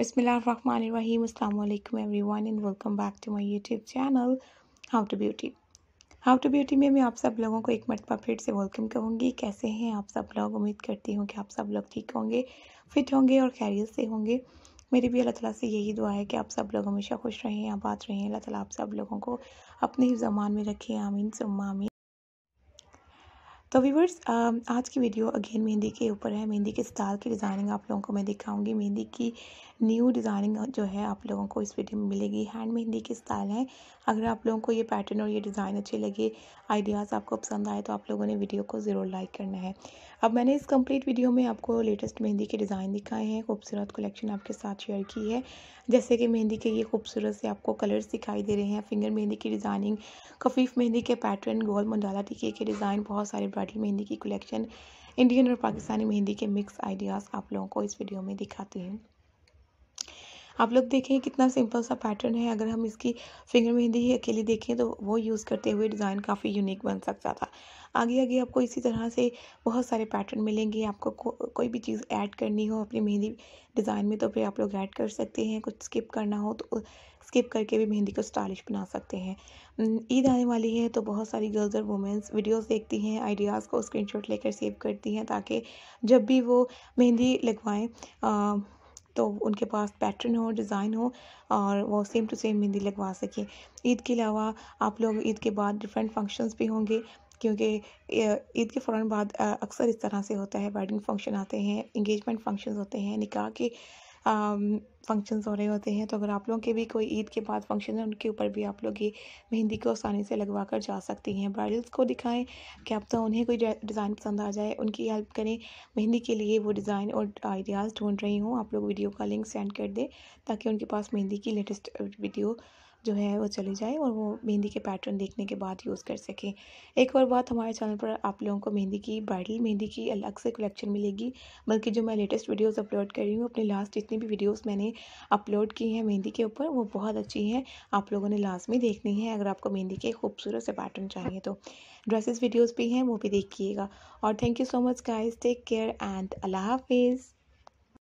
Bismillahirrahmanirrahim. Assalamu alaikum everyone and welcome back to my YouTube channel how to beauty how to beauty में मैं आप सब लोगों को एक मरतबा फिर से वेलकम करूँगी कैसे हैं आप सब लोग उम्मीद करती हूँ कि आप सब लोग ठीक होंगे फिट होंगे और खैरियत से होंगे मेरी भी अल्लाह तला से यही दुआ है कि आप सब लोग हमेशा खुश रहें आबाद रहें अल्लाह ताली आप सब लोगों को अपने ही जमान में रखें आमीन सुम्मा आमीन तो व्यूवर्स um, आज की वीडियो अगेन मेहंदी के ऊपर है मेहंदी के स्टाइल की डिज़ाइनिंग आप लोगों को मैं दिखाऊंगी मेहंदी की न्यू डिज़ाइनिंग जो है आप लोगों को इस वीडियो में मिलेगी हैंड मेहंदी के स्टाइल है अगर आप लोगों को ये पैटर्न और ये डिज़ाइन अच्छे लगे आइडियाज़ आपको पसंद आए तो आप लोगों ने वीडियो को ज़रूर लाइक करना है अब मैंने इस कम्प्लीट वीडियो में आपको लेटेस्ट मेहंदी के डिज़ाइन दिखाए हैं खूबसूरत कलेक्शन आपके साथ शेयर की है जैसे कि मेहंदी के ये खूबसूरत से आपको कलर्स दिखाई दे रहे हैं फिंगर मेहंदी की डिज़ाइनिंग खफीफ मेहंदी के पैटर्न गोल मंडाला टिके के डिज़ाइन बहुत सारे ब्राइडल मेहंदी की कलेक्शन इंडियन और पाकिस्तानी मेहंदी के मिक्स आइडियाज़ आप लोगों को इस वीडियो में दिखाती हूँ आप लोग देखें कितना सिंपल सा पैटर्न है अगर हम इसकी फिंगर मेहंदी ही अकेली देखें तो वो यूज़ करते हुए डिज़ाइन काफ़ी यूनिक बन सकता था आगे आगे आपको इसी तरह से बहुत सारे पैटर्न मिलेंगे आपको को, कोई भी चीज़ ऐड करनी हो अपनी मेहंदी डिज़ाइन में तो फिर आप लोग ऐड कर सकते हैं कुछ स्किप करना हो तो स्किप करके भी मेहंदी को स्टाइलिश बना सकते हैं ईद आने वाली है तो बहुत सारी गर्ल्स और वुमेंस वीडियोस देखती हैं आइडियाज़ को स्क्रीनशॉट लेकर सेव करती हैं ताकि जब भी वो मेहंदी लगवाएं तो उनके पास पैटर्न हो डिज़ाइन हो और वो सेम टू सेम मेहंदी लगवा सकें ईद के अलावा आप लोग ईद के बाद डिफरेंट फंक्शंस भी होंगे क्योंकि ईद के फ़ौर बाद अक्सर इस तरह से होता है वेडिंग फंक्शन आते हैं इंगेजमेंट फंक्शन होते हैं निकाह के फंक्शंस um, हो रहे होते हैं तो अगर आप लोगों के भी कोई ईद के बाद फंक्शन है उनके ऊपर भी आप लोग ये मेहंदी को आसानी से लगवा कर जा सकती हैं ब्राइडल्स को दिखाएं कि आप तो उन्हें कोई डिज़ाइन पसंद आ जाए उनकी हेल्प करें मेहंदी के लिए वो डिज़ाइन और आइडियाज़ ढूंढ रही हूँ आप लोग वीडियो का लिंक सेंड कर दें ताकि उनके पास मेहंदी की लेटेस्ट वीडियो जो है वो चली जाए और वो मेहंदी के पैटर्न देखने के बाद यूज़ कर सकें एक और बात हमारे चैनल पर आप लोगों को मेहंदी की ब्राइडल मेहंदी की अलग से कलेक्शन मिलेगी बल्कि जो मैं लेटेस्ट वीडियोस अपलोड कर रही हूँ अपने लास्ट जितनी भी वीडियोस मैंने अपलोड की हैं मेहंदी के ऊपर वो बहुत अच्छी हैं आप लोगों ने लास्ट में देखनी है अगर आपको मेहंदी के खूबसूरत से पैटर्न चाहिए तो ड्रेसेस वीडियोज़ भी हैं वो भी देखिएगा और thank you so much guys take care and अल्लाह हाफिज़